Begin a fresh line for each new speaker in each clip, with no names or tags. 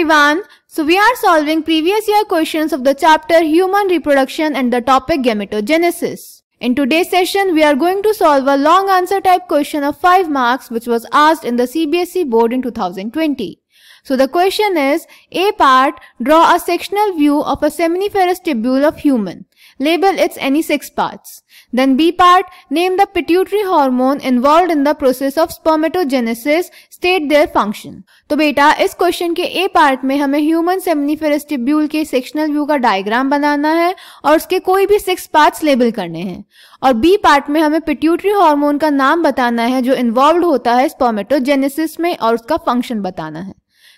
everyone. So we are solving previous year questions of the chapter Human Reproduction and the topic Gametogenesis. In today's session, we are going to solve a long answer type question of 5 marks which was asked in the CBSE board in 2020. So the question is, A part, draw a sectional view of a seminiferous tubule of human. Label its any 6 parts. Then B part, name the pituitary hormone involved in the process of spermatogenesis, state their function. तो बेटा इस question के ए part में हमें human seminiferous tubule के sectional view का diagram बनाना है और उसके कोई भी सिक्स पार्ट्स लेबल करने हैं और बी पार्ट में हमें पिट्यूटरी हार्मोन का नाम बताना है जो इन्वॉल्व होता है स्पर्मेटोजेनेसिस में और उसका फंक्शन बताना है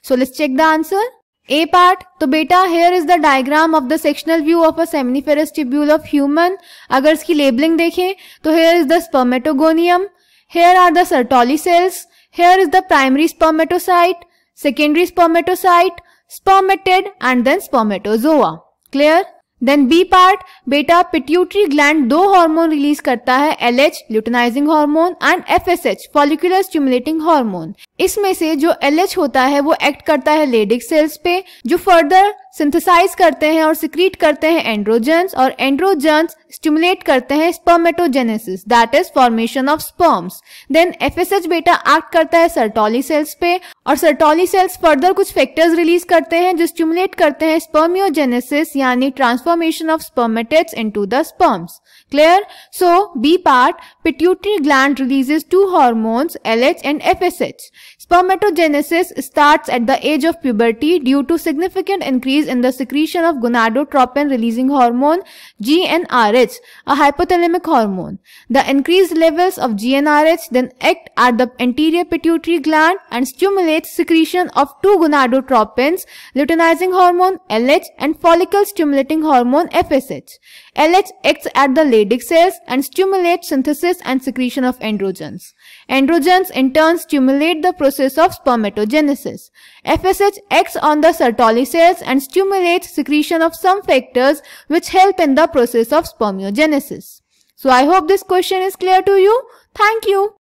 so let's check the answer A part तो बेटा here is the diagram of the sectional view of a seminiferous tubule of human अगर इसकी लेबलिंग देखें तो here is the spermatogonium here are the Sertoli cells here is the primary spermatocyte secondary spermatocyte spermatid and then spermatozoa clear then B part बेटा pituitary gland दो hormone release करता है L H luteinizing hormone and F S H follicular stimulating hormone इसमें से जो L H होता है वो एक्ट करता है लेडिक सेल्स पे जो फर्दर सिंथेसाइज करते हैं और सिक्रीट करते हैं एंड्रोजेंस और एंड्रोजेंस स्टिमुलेट करते हैं spermatogenesis that is formation of sperms then FSH बेटा एक्ट करता है सर्टोली सेल्स पे और सर्टोली सेल्स फर्दर कुछ फैक्टर्स रिलीज करते हैं जो स्टिमुलेट करते हैं स्पर्मियोजेनेसिस यानी transformation of spermatids in the sperms clear so B part pituitary gland releases two hormones L and FSH spermatogenesis start at the age of puberty due to significant increase increase in the secretion of gonadotropin releasing hormone GnRH, a hypothalamic hormone. The increased levels of GnRH then act at the anterior pituitary gland and stimulate secretion of two gonadotropins, luteinizing hormone LH and follicle stimulating hormone FSH. LH acts at the Leydig cells and stimulates synthesis and secretion of androgens. Androgens in turn stimulate the process of spermatogenesis. FSH acts on the Sertoli cells and stimulates secretion of some factors which help in the process of spermiogenesis. So I hope this question is clear to you. Thank you.